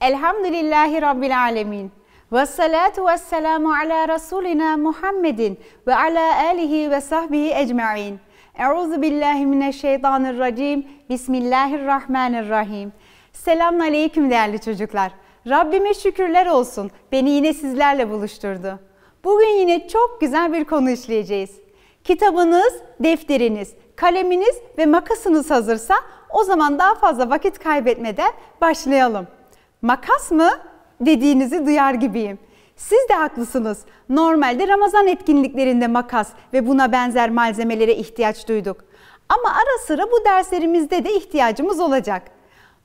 Elhamdülillahi Rabbil Alemin. Ve salatu ve selamu ala Resulina Muhammedin ve ala alihi ve sahbihi ecma'in. Euzu billahi mineşşeytanirracim. Bismillahirrahmanirrahim. Selamun aleyküm değerli çocuklar. Rabbime şükürler olsun. Beni yine sizlerle buluşturdu. Bugün yine çok güzel bir konu işleyeceğiz. Kitabınız, defteriniz, kaleminiz ve makasınız hazırsa o zaman daha fazla vakit kaybetmeden başlayalım. Makas mı? dediğinizi duyar gibiyim. Siz de haklısınız. Normalde Ramazan etkinliklerinde makas ve buna benzer malzemelere ihtiyaç duyduk. Ama ara sıra bu derslerimizde de ihtiyacımız olacak.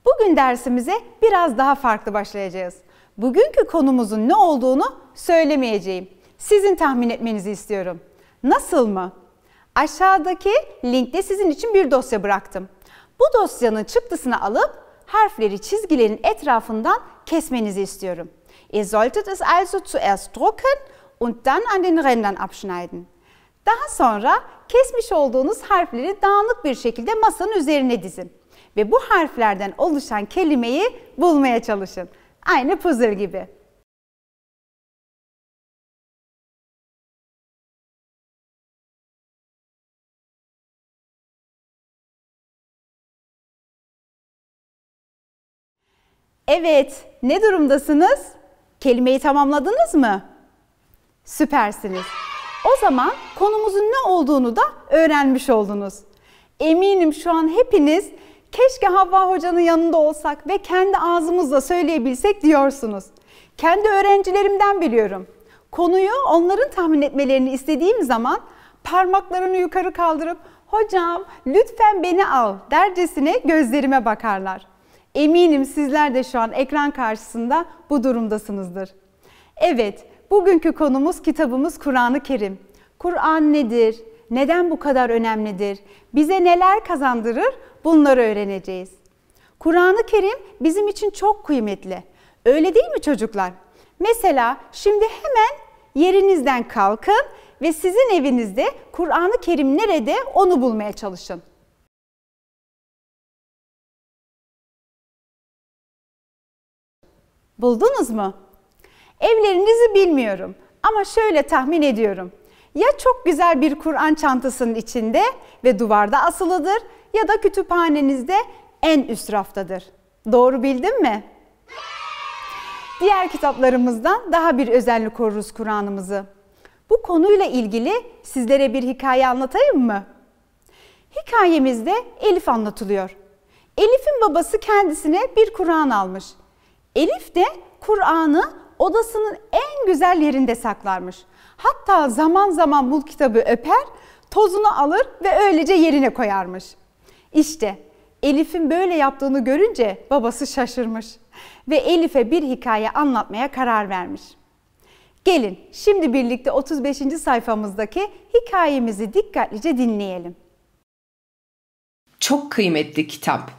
Bugün dersimize biraz daha farklı başlayacağız. Bugünkü konumuzun ne olduğunu söylemeyeceğim. Sizin tahmin etmenizi istiyorum. Nasıl mı? Aşağıdaki linkte sizin için bir dosya bıraktım. Bu dosyanın çıktısını alıp harfleri çizgilerin etrafından kesmenizi istiyorum. Ihr solltet es also zuerst drucken und dann an den Rändern abschneiden. Daha sonra kesmiş olduğunuz harfleri dağınık bir şekilde masanın üzerine dizin. Ve bu harflerden oluşan kelimeyi bulmaya çalışın. Aynı puzzle gibi. Evet, ne durumdasınız? Kelimeyi tamamladınız mı? Süpersiniz. O zaman konumuzun ne olduğunu da öğrenmiş oldunuz. Eminim şu an hepiniz keşke Havva hocanın yanında olsak ve kendi ağzımızla söyleyebilsek diyorsunuz. Kendi öğrencilerimden biliyorum. Konuyu onların tahmin etmelerini istediğim zaman parmaklarını yukarı kaldırıp hocam lütfen beni al dercesine gözlerime bakarlar. Eminim sizler de şu an ekran karşısında bu durumdasınızdır. Evet, bugünkü konumuz kitabımız Kur'an-ı Kerim. Kur'an nedir? Neden bu kadar önemlidir? Bize neler kazandırır? Bunları öğreneceğiz. Kur'an-ı Kerim bizim için çok kıymetli. Öyle değil mi çocuklar? Mesela şimdi hemen yerinizden kalkın ve sizin evinizde Kur'an-ı Kerim nerede onu bulmaya çalışın. Buldunuz mu? Evlerinizi bilmiyorum ama şöyle tahmin ediyorum. Ya çok güzel bir Kur'an çantasının içinde ve duvarda asılıdır ya da kütüphanenizde en üst raftadır. Doğru bildim mi? Diğer kitaplarımızdan daha bir özenli koruruz Kur'an'ımızı. Bu konuyla ilgili sizlere bir hikaye anlatayım mı? Hikayemizde Elif anlatılıyor. Elif'in babası kendisine bir Kur'an almış. Elif de Kur'an'ı odasının en güzel yerinde saklarmış. Hatta zaman zaman bu kitabı öper, tozunu alır ve öylece yerine koyarmış. İşte Elif'in böyle yaptığını görünce babası şaşırmış ve Elif'e bir hikaye anlatmaya karar vermiş. Gelin şimdi birlikte 35. sayfamızdaki hikayemizi dikkatlice dinleyelim. Çok kıymetli kitap.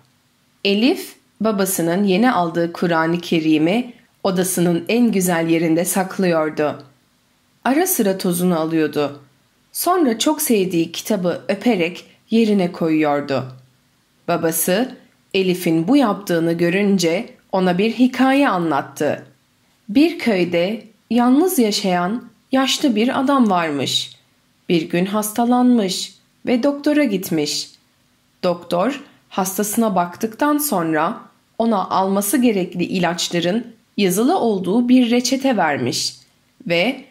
Elif babasının yeni aldığı Kur'an-ı Kerim'i odasının en güzel yerinde saklıyordu. Ara sıra tozunu alıyordu. Sonra çok sevdiği kitabı öperek yerine koyuyordu. Babası Elif'in bu yaptığını görünce ona bir hikaye anlattı. Bir köyde yalnız yaşayan yaşlı bir adam varmış. Bir gün hastalanmış ve doktora gitmiş. Doktor hastasına baktıktan sonra ona alması gerekli ilaçların yazılı olduğu bir reçete vermiş ve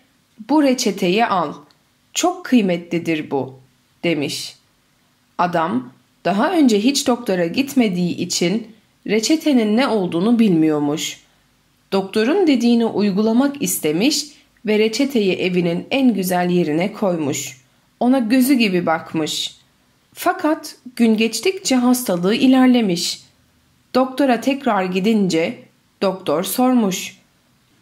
bu reçeteyi al. Çok kıymetlidir bu demiş. Adam daha önce hiç doktora gitmediği için reçetenin ne olduğunu bilmiyormuş. Doktorun dediğini uygulamak istemiş ve reçeteyi evinin en güzel yerine koymuş. Ona gözü gibi bakmış. Fakat gün geçtikçe hastalığı ilerlemiş. Doktora tekrar gidince doktor sormuş.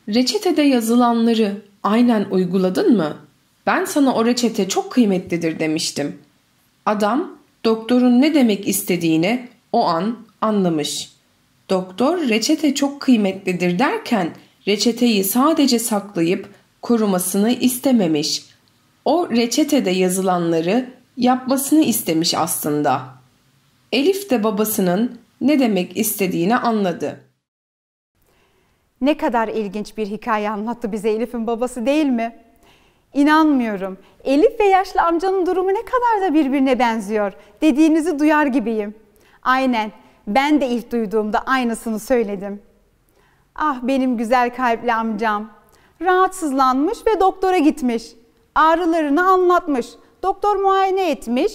Reçetede yazılanları aynen uyguladın mı? Ben sana o reçete çok kıymetlidir demiştim. Adam doktorun ne demek istediğini o an anlamış. Doktor reçete çok kıymetlidir derken reçeteyi sadece saklayıp korumasını istememiş. O reçetede yazılanları yapmasını istemiş aslında. Elif de babasının ne demek istediğini anladı. Ne kadar ilginç bir hikaye anlattı bize Elif'in babası değil mi? İnanmıyorum. Elif ve yaşlı amcanın durumu ne kadar da birbirine benziyor. Dediğinizi duyar gibiyim. Aynen. Ben de ilk duyduğumda aynısını söyledim. Ah benim güzel kalpli amcam. Rahatsızlanmış ve doktora gitmiş. Ağrılarını anlatmış. Doktor muayene etmiş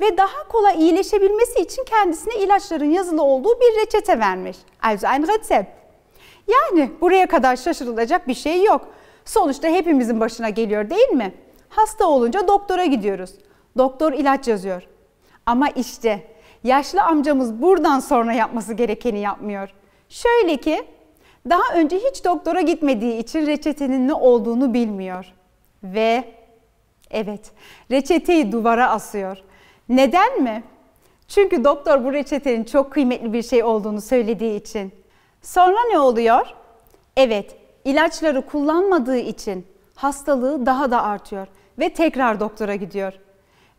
ve daha kolay iyileşebilmesi için kendisine ilaçların yazılı olduğu bir reçete vermiş. Also ein Rezept. Yani buraya kadar şaşırılacak bir şey yok. Sonuçta hepimizin başına geliyor değil mi? Hasta olunca doktora gidiyoruz. Doktor ilaç yazıyor. Ama işte yaşlı amcamız buradan sonra yapması gerekeni yapmıyor. Şöyle ki daha önce hiç doktora gitmediği için reçetenin ne olduğunu bilmiyor. Ve Evet, reçeteyi duvara asıyor. Neden mi? Çünkü doktor bu reçetenin çok kıymetli bir şey olduğunu söylediği için. Sonra ne oluyor? Evet, ilaçları kullanmadığı için hastalığı daha da artıyor ve tekrar doktora gidiyor.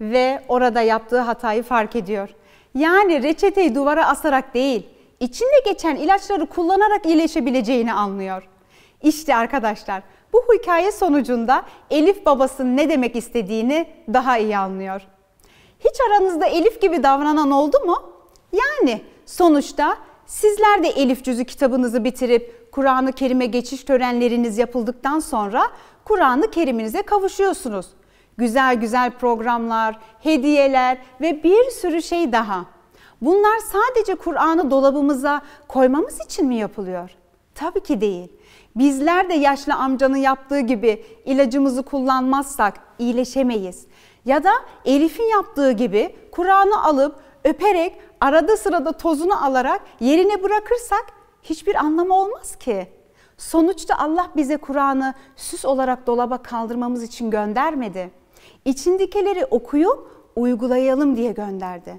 Ve orada yaptığı hatayı fark ediyor. Yani reçeteyi duvara asarak değil, içinde geçen ilaçları kullanarak iyileşebileceğini anlıyor. İşte arkadaşlar, bu hikaye sonucunda Elif babasının ne demek istediğini daha iyi anlıyor. Hiç aranızda Elif gibi davranan oldu mu? Yani sonuçta sizler de Elif cüzü kitabınızı bitirip Kur'an-ı Kerim'e geçiş törenleriniz yapıldıktan sonra Kur'an-ı Kerim'inize kavuşuyorsunuz. Güzel güzel programlar, hediyeler ve bir sürü şey daha. Bunlar sadece Kur'an'ı dolabımıza koymamız için mi yapılıyor? Tabii ki değil. Bizler de yaşlı amcanın yaptığı gibi ilacımızı kullanmazsak iyileşemeyiz. Ya da Elif'in yaptığı gibi Kur'an'ı alıp öperek arada sırada tozunu alarak yerine bırakırsak hiçbir anlamı olmaz ki. Sonuçta Allah bize Kur'an'ı süs olarak dolaba kaldırmamız için göndermedi. İçindekileri okuyup uygulayalım diye gönderdi.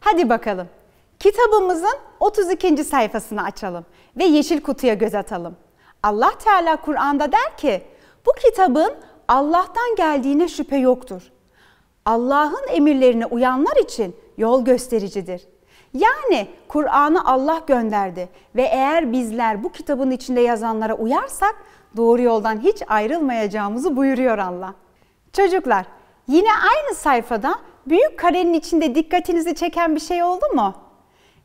Hadi bakalım Kitabımızın 32. sayfasını açalım ve yeşil kutuya göz atalım. Allah Teala Kur'an'da der ki, bu kitabın Allah'tan geldiğine şüphe yoktur. Allah'ın emirlerine uyanlar için yol göstericidir. Yani Kur'an'ı Allah gönderdi ve eğer bizler bu kitabın içinde yazanlara uyarsak doğru yoldan hiç ayrılmayacağımızı buyuruyor Allah. Çocuklar, yine aynı sayfada büyük karenin içinde dikkatinizi çeken bir şey oldu mu?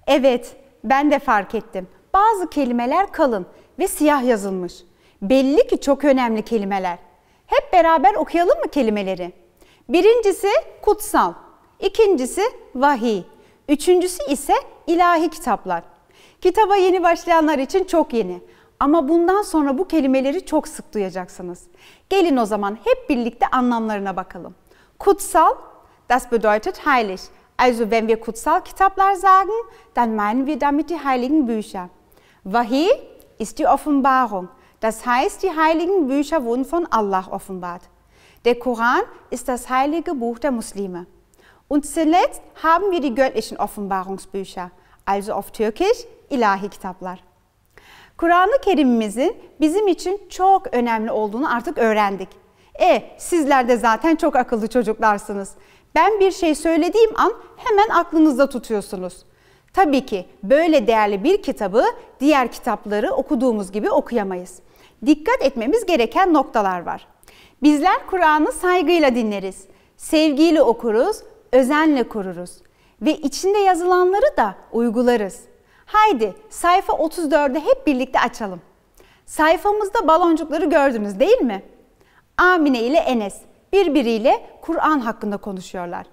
Evet, ben de fark ettim. Bazı kelimeler kalın ve siyah yazılmış. Belli ki çok önemli kelimeler. Hep beraber okuyalım mı kelimeleri? Birincisi kutsal, ikincisi vahiy, üçüncüsü ise ilahi kitaplar. Kitaba yeni başlayanlar için çok yeni. Ama bundan sonra bu kelimeleri çok sık duyacaksınız. Gelin o zaman hep birlikte anlamlarına bakalım. Kutsal, das bedeutet heilig. Also wenn wir Kitablar sagen, dann meinen wir damit die heiligen Bücher. Wahi ist die Offenbarung. Das heißt, die heiligen Bücher wurden von Allah offenbart. Der Koran ist das heilige Buch der Muslime. Und zuletzt haben wir die göttlichen Offenbarungsbücher, also auf Türkisch ilahi kitaplar. Kur'an-ı Kerim'imizin bizim için çok önemli olduğunu artık öğrendik. E sizler de zaten çok akıllı çocuklarsınız. Ben bir şey söylediğim an hemen aklınızda tutuyorsunuz. Tabii ki böyle değerli bir kitabı diğer kitapları okuduğumuz gibi okuyamayız. Dikkat etmemiz gereken noktalar var. Bizler Kur'an'ı saygıyla dinleriz, sevgiyle okuruz, özenle kururuz ve içinde yazılanları da uygularız. Haydi sayfa 34'ü hep birlikte açalım. Sayfamızda baloncukları gördünüz değil mi? Amine ile Enes birbiriyle Kur'an hakkında konuşuyorlar.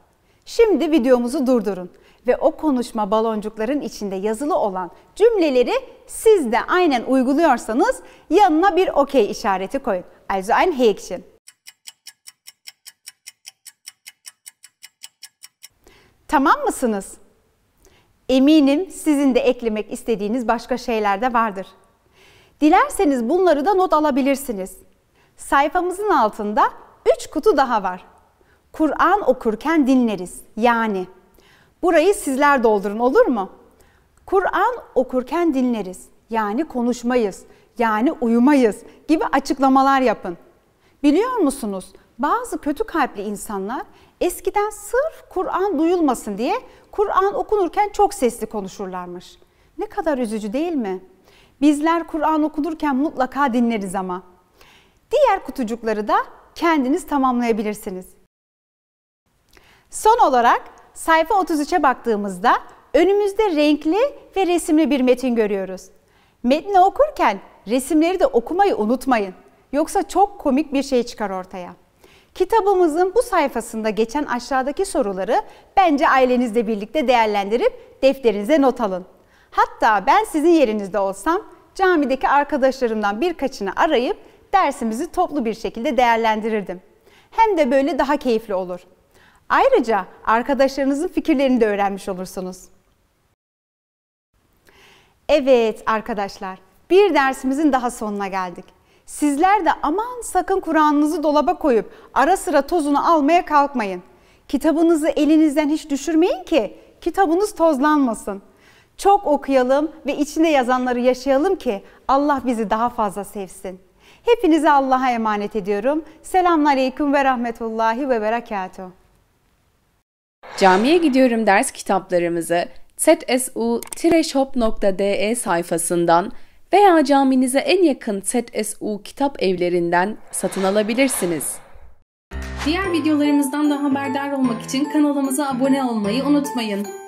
Şimdi videomuzu durdurun ve o konuşma baloncukların içinde yazılı olan cümleleri siz de aynen uyguluyorsanız yanına bir okey işareti koyun. Also ein Häkchen. Tamam mısınız? Eminim sizin de eklemek istediğiniz başka şeyler de vardır. Dilerseniz bunları da not alabilirsiniz. Sayfamızın altında üç kutu daha var. Kur'an okurken dinleriz. Yani burayı sizler doldurun olur mu? Kur'an okurken dinleriz. Yani konuşmayız. Yani uyumayız gibi açıklamalar yapın. Biliyor musunuz? Bazı kötü kalpli insanlar eskiden sırf Kur'an duyulmasın diye Kur'an okunurken çok sesli konuşurlarmış. Ne kadar üzücü değil mi? Bizler Kur'an okunurken mutlaka dinleriz ama. Diğer kutucukları da kendiniz tamamlayabilirsiniz. Son olarak sayfa 33'e baktığımızda önümüzde renkli ve resimli bir metin görüyoruz. Metni okurken resimleri de okumayı unutmayın. Yoksa çok komik bir şey çıkar ortaya. Kitabımızın bu sayfasında geçen aşağıdaki soruları bence ailenizle birlikte değerlendirip defterinize not alın. Hatta ben sizin yerinizde olsam camideki arkadaşlarımdan birkaçını arayıp dersimizi toplu bir şekilde değerlendirirdim. Hem de böyle daha keyifli olur. Ayrıca arkadaşlarınızın fikirlerini de öğrenmiş olursunuz. Evet arkadaşlar, bir dersimizin daha sonuna geldik. Sizler de aman sakın Kur'an'ınızı dolaba koyup ara sıra tozunu almaya kalkmayın. Kitabınızı elinizden hiç düşürmeyin ki kitabınız tozlanmasın. Çok okuyalım ve içinde yazanları yaşayalım ki Allah bizi daha fazla sevsin. Hepinizi Allah'a emanet ediyorum. Selamun Aleyküm ve Rahmetullahi ve Berekatuhu. Camiye gidiyorum ders kitaplarımızı tsu-shop.de sayfasından veya caminize en yakın TEDSU kitap evlerinden satın alabilirsiniz. Diğer videolarımızdan da haberdar olmak için kanalımıza abone olmayı unutmayın.